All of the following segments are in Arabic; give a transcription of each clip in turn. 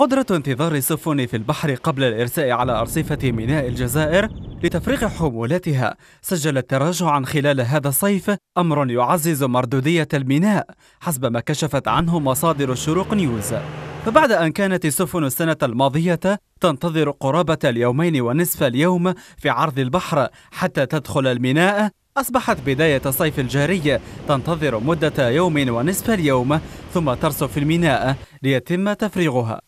قدرة انتظار السفن في البحر قبل الإرساء على أرصفة ميناء الجزائر لتفريغ حمولاتها سجل تراجعاً خلال هذا الصيف أمر يعزز مردودية الميناء حسب ما كشفت عنه مصادر الشروق نيوز فبعد أن كانت السفن السنة الماضية تنتظر قرابة اليومين ونصف اليوم في عرض البحر حتى تدخل الميناء أصبحت بداية الصيف الجاري تنتظر مدة يوم ونصف اليوم ثم ترصف الميناء ليتم تفريغها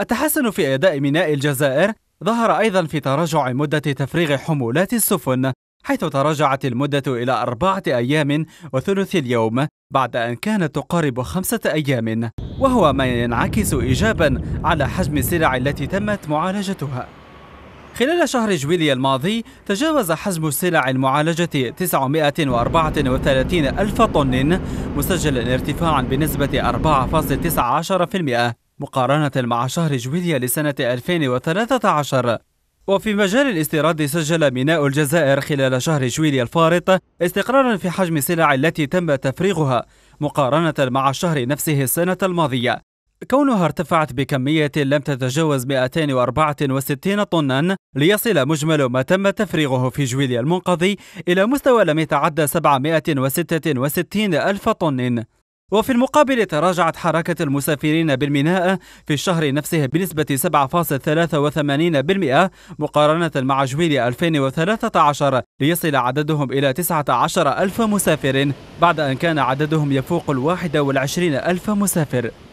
التحسن في أداء ميناء الجزائر ظهر أيضا في تراجع مدة تفريغ حمولات السفن حيث تراجعت المدة إلى أربعة أيام وثلث اليوم بعد أن كانت تقارب خمسة أيام وهو ما ينعكس إيجابا على حجم السلع التي تمت معالجتها خلال شهر جويلية الماضي تجاوز حجم السلع المعالجة 934 ألف طن مسجلا ارتفاعا بنسبة 4.19% مقارنة مع شهر جويليا لسنة 2013 وفي مجال الاستيراد سجل ميناء الجزائر خلال شهر جويليا الفارط استقرارا في حجم السلع التي تم تفريغها مقارنة مع الشهر نفسه السنة الماضية كونها ارتفعت بكمية لم تتجاوز 264 طنا ليصل مجمل ما تم تفريغه في جويليا المنقضي إلى مستوى لم يتعدى 766 ألف طن وفي المقابل تراجعت حركة المسافرين بالميناء في الشهر نفسه بنسبة 7.83% مقارنة مع جويل 2013 ليصل عددهم إلى 19 ألف مسافر بعد أن كان عددهم يفوق الواحد والعشرين ألف مسافر